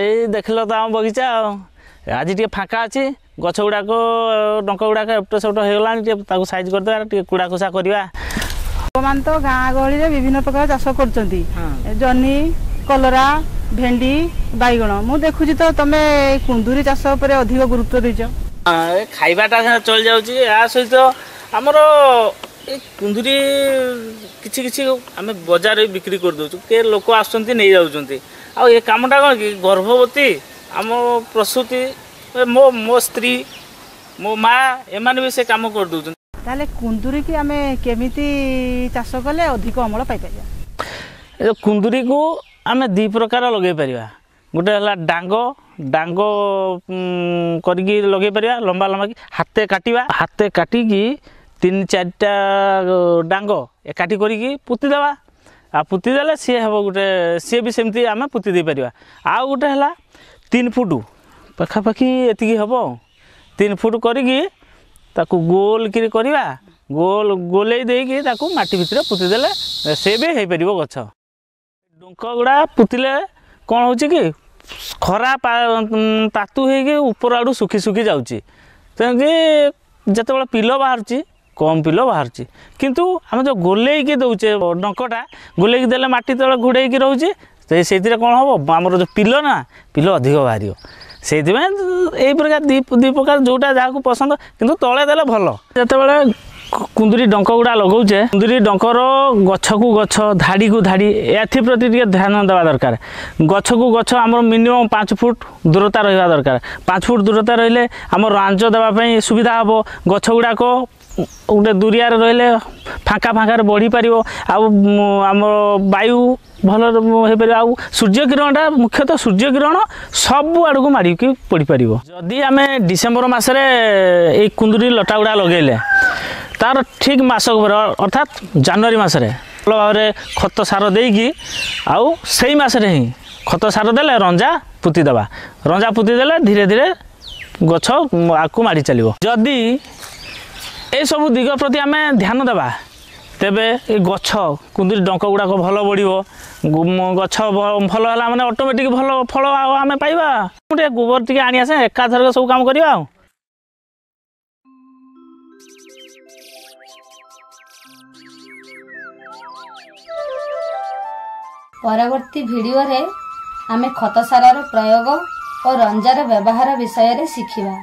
এই ଦେଖିଲ ତ ଆମ ବଗିଚା ଆଉ ଆଜି ଟିକେ ଫାଙ୍କା ଅଛି ଗଛ ଗୁଡ଼ାକ ଡଙ୍କ ଗୁଡ଼ାକ ଏପଟ ସେପଟ ହେଇଗଲାଣି ଟିକେ ତାକୁ ସାଇଜ୍ କରିଦେବା ଟିକେ କୁଡ଼ା ଖୋସା କରିବା ଲୋକମାନେ ତ ଗାଁ ଗହଳିରେ ବିଭିନ୍ନ ପ୍ରକାର ଚାଷ କରୁଛନ୍ତି ଜହ୍ନି କଲରା ଭେଣ୍ଡି ବାଇଗଣ ମୁଁ ଦେଖୁଛି ତ ତମେ କୁନ୍ଦୁରି ଚାଷ ଉପରେ ଅଧିକ ଗୁରୁତ୍ୱ ଦେଇଛ ଖାଇବାଟା ଚଳି ଯାଉଛି ଏହା ସହିତ ଆମର ଏ କୁନ୍ଦୁରି କିଛି କିଛି ଆମେ ବଜାରରେ ବିକ୍ରି କରିଦେଉଛୁ କିଏ ଲୋକ ଆସୁଛନ୍ତି ନେଇଯାଉଛନ୍ତି ଆଉ ଏ କାମଟା କ'ଣ କି ଗର୍ଭବତୀ ଆମ ପ୍ରସୂତି ମୋ ମୋ ସ୍ତ୍ରୀ ମୋ ମା ଏମାନେ ବି ସେ କାମ କରିଦେଉଛନ୍ତି ତାହେଲେ କୁନ୍ଦୁରିକି ଆମେ କେମିତି ଚାଷ କଲେ ଅଧିକ ଅମଳ ପାଇପାରିବା ଏ କୁନ୍ଦୁରିକୁ ଆମେ ଦୁଇ ପ୍ରକାର ଲଗାଇ ପାରିବା ଗୋଟେ ହେଲା ଡାଙ୍ଗ ଡାଙ୍ଗ କରିକି ଲଗାଇ ପାରିବା ଲମ୍ବା ଲମ୍ବାକି ହାତେ କାଟିବା ହାତେ କାଟିକି ତିନି ଚାରିଟା ଡାଙ୍ଗ ଏକାଠି କରିକି ପୋତି ଦେବା ଆଉ ପୋତି ଦେଲେ ସିଏ ହେବ ଗୋଟେ ସିଏ ବି ସେମିତି ଆମେ ପୋତି ଦେଇପାରିବା ଆଉ ଗୋଟେ ହେଲା ତିନି ଫୁଟ ପାଖାପାଖି ଏତିକି ହେବ ତିନି ଫୁଟ କରିକି ତାକୁ ଗୋଲ କିରି କରିବା ଗୋଲ ଗୋଲେଇ ଦେଇକି ତାକୁ ମାଟି ଭିତରେ ପୋତି ଦେଲେ ସେ ବି ହେଇପାରିବ ଗଛ ଡୁଙ୍କ ଗୁଡ଼ା ପୋତିଲେ କ'ଣ ହେଉଛି କି ଖରା ତାତୁ ହେଇକି ଉପର ଆଡ଼ୁ ଶୁଖି ଶୁଖି ଯାଉଛି ତେଣୁକି ଯେତେବେଳେ ପିଲ ବାହାରୁଛି କମ୍ ପିଲ ବାହାରୁଛି କିନ୍ତୁ ଆମେ ଯେଉଁ ଗୋଲେଇକି ଦେଉଛେ ଡଙ୍କଟା ଗୋଲେଇକି ଦେଲେ ମାଟି ତଳେ ଘୋଡ଼େଇକି ରହୁଛି ସେ ସେଇଥିରେ କ'ଣ ହେବ ଆମର ଯେଉଁ ପିଲ ନା ପିଲ ଅଧିକ ବାହାରିବ ସେଇଥିପାଇଁ ଏହି ପ୍ରକାର ଦୁଇ ଦୁଇ ପ୍ରକାର ଯେଉଁଟା ଯାହାକୁ ପସନ୍ଦ କିନ୍ତୁ ତଳେ ଦେଲେ ଭଲ ଯେତେବେଳେ କୁନ୍ଦୁରି ଡଙ୍କ ଗୁଡ଼ା ଲଗାଉଛେ କୁନ୍ଦୁରି ଡଙ୍କର ଗଛକୁ ଗଛ ଧାଡ଼ିକୁ ଧାଡ଼ି ଏଥିପ୍ରତି ଟିକେ ଧ୍ୟାନ ଦେବା ଦରକାର ଗଛକୁ ଗଛ ଆମର ମିନିମମ୍ ପାଞ୍ଚ ଫୁଟ୍ ଦୂରତା ରହିବା ଦରକାର ପାଞ୍ଚ ଫୁଟ୍ ଦୂରତା ରହିଲେ ଆମର ରାଞ୍ଜ ଦେବା ପାଇଁ ସୁବିଧା ହେବ ଗଛ ଗୁଡ଼ାକ ଗୋଟେ ଦୂରିଆରେ ରହିଲେ ଫାଙ୍କା ଫାଙ୍କାରେ ବଢ଼ିପାରିବ ଆଉ ଆମର ବାୟୁ ଭଲ ହେଇପାରିବ ଆଉ ସୂର୍ଯ୍ୟକିରଣଟା ମୁଖ୍ୟତଃ ସୂର୍ଯ୍ୟକିରଣ ସବୁ ଆଡ଼କୁ ମାଡ଼ିକି ପଡ଼ିପାରିବ ଯଦି ଆମେ ଡିସେମ୍ବର ମାସରେ ଏଇ କୁନ୍ଦୁରି ଲଟାଗୁଡ଼ା ଲଗାଇଲେ ତାର ଠିକ୍ ମାସ ପରେ ଅର୍ଥାତ୍ ଜାନୁଆରୀ ମାସରେ ଭଲ ଭାବରେ ଖତ ସାର ଦେଇକି ଆଉ ସେଇ ମାସରେ ହିଁ ଖତ ସାର ଦେଲେ ରଞ୍ଜା ପୁତିଦେବା ରଞ୍ଜା ପୁତିଦେଲେ ଧୀରେ ଧୀରେ ଗଛ ଆଗକୁ ମାଡ଼ି ଚାଲିବ ଯଦି ଏସବୁ ଦିଗ ପ୍ରତି ଆମେ ଧ୍ୟାନ ଦେବା ତେବେ ଏ ଗଛ କୁନ୍ଦୁରୀ ଡଙ୍କ ଗୁଡ଼ାକ ଭଲ ବଢ଼ିବ ଗଛ ଭଲ ହେଲା ମାନେ ଅଟୋମେଟିକ ଭଲ ଫଳ ଆଉ ଆମେ ପାଇବା ମୁଁ ଟିକେ ଗୋବର ଟିକେ ଆଣି ଆସେ ଏକାଥରକ ସବୁ କାମ କରିବା ଆଉ ପରବର୍ତ୍ତୀ ଭିଡ଼ିଓରେ ଆମେ ଖତସାରର ପ୍ରୟୋଗ ଓ ରଞ୍ଜାର ବ୍ୟବହାର ବିଷୟରେ ଶିଖିବା